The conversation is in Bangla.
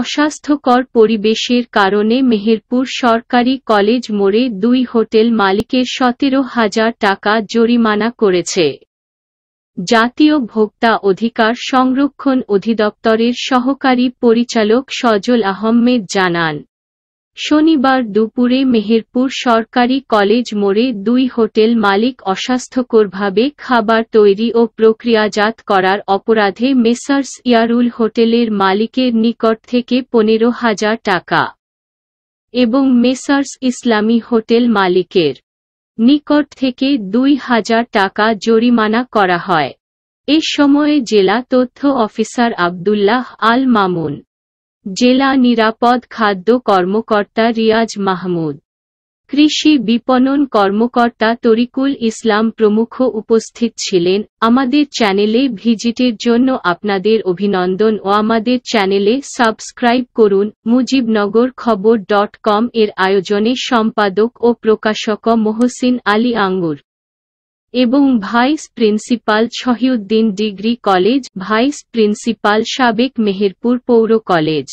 অস্বাস্থ্যকর পরিবেশের কারণে মেহেরপুর সরকারি কলেজ মোড়ে দুই হোটেল মালিকের সতেরো হাজার টাকা জরিমানা করেছে জাতীয় ভোক্তা অধিকার সংরক্ষণ অধিদপ্তরের সহকারী পরিচালক সজল আহমেদ জানান শনিবার দুপুরে মেহেরপুর সরকারি কলেজ মোড়ে দুই হোটেল মালিক অস্বাস্থ্যকরভাবে খাবার তৈরি ও প্রক্রিয়াজাত করার অপরাধে মেসার্স ইয়ারুল হোটেলের মালিকের নিকট থেকে পনেরো হাজার টাকা এবং মেসার্স ইসলামী হোটেল মালিকের নিকট থেকে দুই হাজার টাকা জরিমানা করা হয় এ সময়ে জেলা তথ্য অফিসার আবদুল্লাহ আল মামুন জেলা নিরাপদ খাদ্য কর্মকর্তা রিয়াজ মাহমুদ কৃষি বিপণন কর্মকর্তা তরিকুল ইসলাম প্রমুখ উপস্থিত ছিলেন আমাদের চ্যানেলে ভিজিটের জন্য আপনাদের অভিনন্দন ও আমাদের চ্যানেলে সাবস্ক্রাইব করুন মুজিবনগর খবর ডট কম এর আয়োজনে সম্পাদক ও প্রকাশক মোহসিন আলী আঙ্গুর এবং vice principal Shahiuddin degree college vice principal সাবেক মেহেরপুর পৌর কলেজ